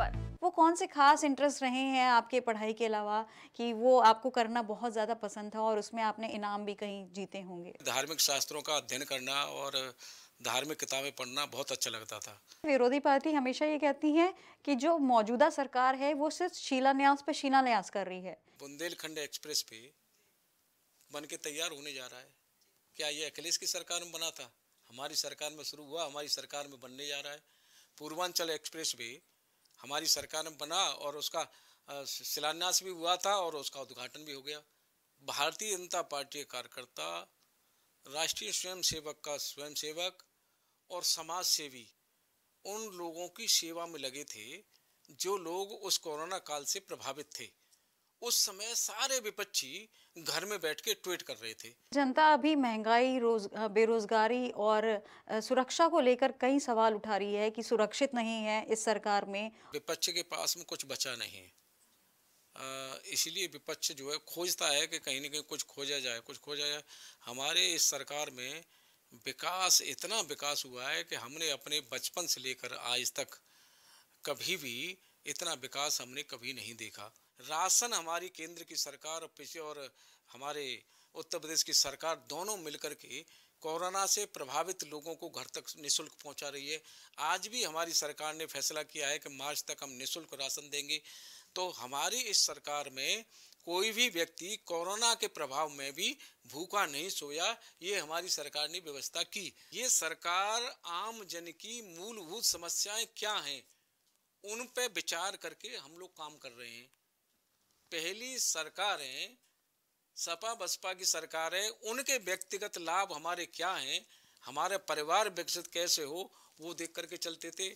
पर वो कौन से खास इंटरेस्ट रहे हैं आपके पढ़ाई के अलावा कि वो आपको करना बहुत ज़्यादा पसंद था और उसमें आपने इनाम भी कहीं जीते होंगे धार्मिक शास्त्रों का अध्ययन करना और धार्मिक किताबें पढ़ना बहुत अच्छा लगता था विरोधी पार्टी हमेशा ये कहती है कि जो मौजूदा सरकार है वो सिर्फ शिलान्यास पे शिलान्यास कर रही है बुंदेलखंड एक्सप्रेस पे बन के तैयार होने जा रहा है क्या ये अखिलेश की सरकार में बना था हमारी सरकार में शुरू हुआ हमारी सरकार में बनने जा रहा है पूर्वांचल एक्सप्रेस भी हमारी सरकार ने बना और उसका शिलान्यास भी हुआ था और उसका उद्घाटन भी हो गया भारतीय जनता पार्टी के कार्यकर्ता राष्ट्रीय स्वयंसेवक का स्वयंसेवक और समाज सेवी उन लोगों की सेवा में लगे थे जो लोग उस कोरोना काल से प्रभावित थे उस समय सारे विपक्षी घर में बैठ के ट्वीट कर रहे थे जनता अभी महंगाई रोज बेरोजगारी और सुरक्षा को लेकर कई सवाल उठा रही है कि सुरक्षित नहीं है इस सरकार में विपक्ष के पास में कुछ बचा नहीं इसलिए विपक्ष जो है खोजता है कि कहीं ना कहीं कुछ खोजा जाए कुछ खोजा जाए हमारे इस सरकार में विकास इतना विकास हुआ है कि हमने अपने बचपन से लेकर आज तक कभी भी इतना विकास हमने कभी नहीं देखा राशन हमारी केंद्र की सरकार और पिछले और हमारे उत्तर प्रदेश की सरकार दोनों मिलकर के कोरोना से प्रभावित लोगों को घर तक निशुल्क पहुंचा रही है आज भी हमारी सरकार ने फैसला किया है कि मार्च तक हम निशुल्क राशन देंगे तो हमारी इस सरकार में कोई भी व्यक्ति कोरोना के प्रभाव में भी भूखा नहीं सोया ये हमारी सरकार ने व्यवस्था की ये सरकार आम जन की मूलभूत समस्याएं क्या हैं उन पर विचार करके हम लोग काम कर रहे हैं पहली सरकारें सपा बसपा की सरकारें उनके व्यक्तिगत लाभ हमारे क्या हैं हमारे परिवार विकसित कैसे हो वो देख करके चलते थे